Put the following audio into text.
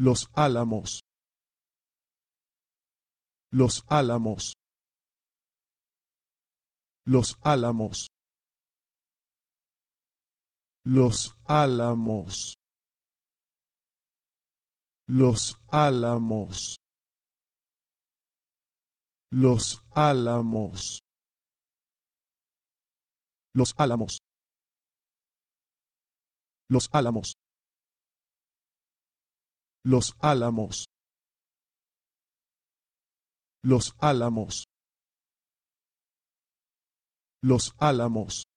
Los Álamos. Los Álamos. Los Álamos. Los Álamos. Los Álamos. Los Álamos. Los Álamos. Los Álamos. Los Álamos. Los Álamos. Los Álamos.